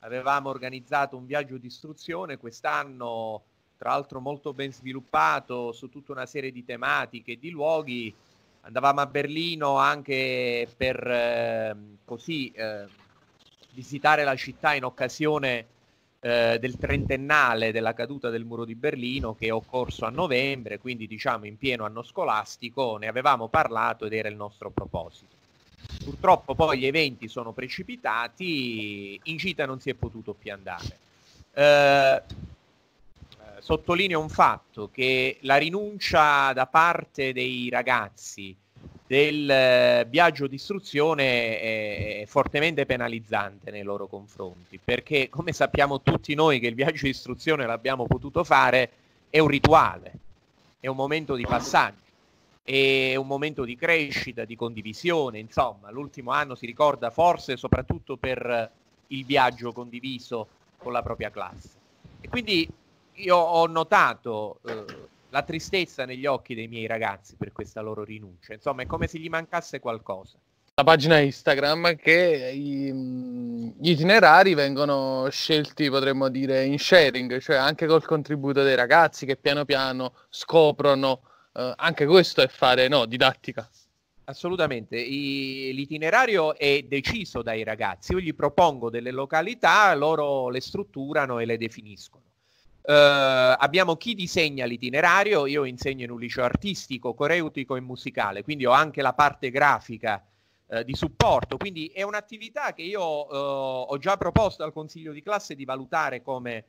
avevamo organizzato un viaggio di istruzione quest'anno, tra l'altro molto ben sviluppato su tutta una serie di tematiche e di luoghi. Andavamo a Berlino anche per eh, così eh, visitare la città in occasione eh, del trentennale della caduta del muro di Berlino che è occorso a novembre, quindi diciamo in pieno anno scolastico, ne avevamo parlato ed era il nostro proposito. Purtroppo poi gli eventi sono precipitati, in gita non si è potuto più andare. Eh, sottolineo un fatto che la rinuncia da parte dei ragazzi del eh, viaggio di istruzione è fortemente penalizzante nei loro confronti, perché come sappiamo tutti noi che il viaggio di istruzione l'abbiamo potuto fare, è un rituale, è un momento di passaggio è un momento di crescita, di condivisione, insomma, l'ultimo anno si ricorda forse soprattutto per eh, il viaggio condiviso con la propria classe. E quindi io ho notato eh, la tristezza negli occhi dei miei ragazzi per questa loro rinuncia, insomma, è come se gli mancasse qualcosa. La pagina Instagram che gli itinerari vengono scelti, potremmo dire, in sharing, cioè anche col contributo dei ragazzi che piano piano scoprono eh, anche questo è fare no, didattica. Assolutamente, I, l'itinerario è deciso dai ragazzi, io gli propongo delle località, loro le strutturano e le definiscono. Eh, abbiamo chi disegna l'itinerario, io insegno in un liceo artistico, coreutico e musicale, quindi ho anche la parte grafica eh, di supporto, quindi è un'attività che io eh, ho già proposto al consiglio di classe di valutare come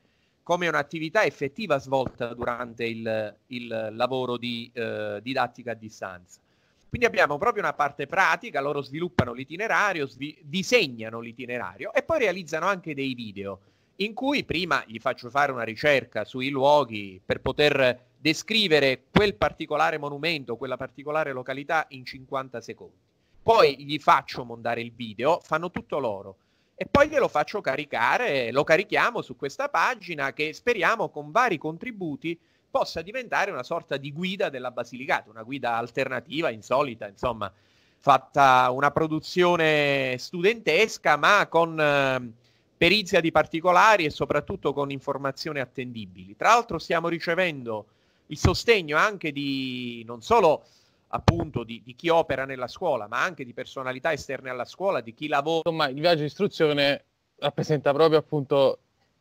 come un'attività effettiva svolta durante il, il lavoro di eh, didattica a distanza. Quindi abbiamo proprio una parte pratica, loro sviluppano l'itinerario, svi- disegnano l'itinerario e poi realizzano anche dei video in cui prima gli faccio fare una ricerca sui luoghi per poter descrivere quel particolare monumento, quella particolare località in 50 secondi. Poi gli faccio montare il video, fanno tutto loro e poi glielo faccio caricare, lo carichiamo su questa pagina che speriamo con vari contributi possa diventare una sorta di guida della Basilicata, una guida alternativa, insolita, insomma, fatta una produzione studentesca ma con ehm, perizia di particolari e soprattutto con informazioni attendibili. Tra l'altro stiamo ricevendo il sostegno anche di non solo appunto di, di, chi opera nella scuola, ma anche di personalità esterne alla scuola, di chi lavora. Insomma, il viaggio di istruzione rappresenta proprio appunto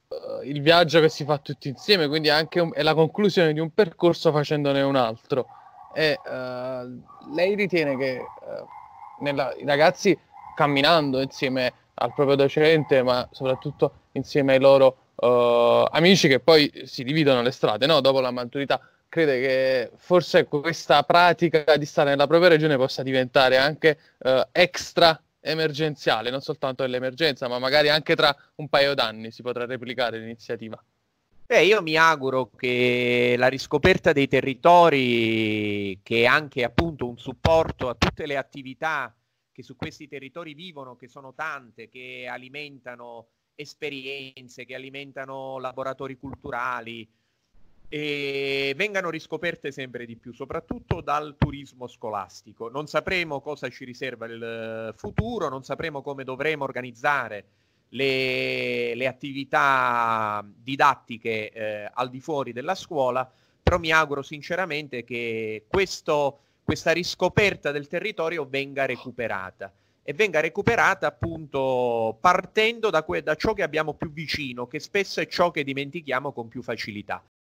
uh, il viaggio che si fa tutti insieme, quindi anche un, è la conclusione di un percorso facendone un altro. E uh, lei ritiene che uh, nella, i ragazzi camminando insieme al proprio docente, ma soprattutto insieme ai loro amici che poi si dividono le strade no? dopo la maturità, crede che forse questa pratica di stare nella propria regione possa diventare anche eh, extra emergenziale, non soltanto nell'emergenza, ma magari anche tra un paio d'anni si potrà replicare l'iniziativa. Beh, io mi auguro che la riscoperta dei territori, che è anche appunto un supporto a tutte le attività che su questi territori vivono, che sono tante, che alimentano esperienze, che alimentano laboratori culturali, e vengano riscoperte sempre di più, soprattutto dal turismo scolastico. Non sapremo cosa ci riserva il eh, futuro, non sapremo come dovremo organizzare le, le attività didattiche eh, al di fuori della scuola, però mi auguro sinceramente che questo, questa riscoperta del territorio venga recuperata e venga recuperata appunto partendo da, que- da ciò che abbiamo più vicino, che spesso è ciò che dimentichiamo con più facilità.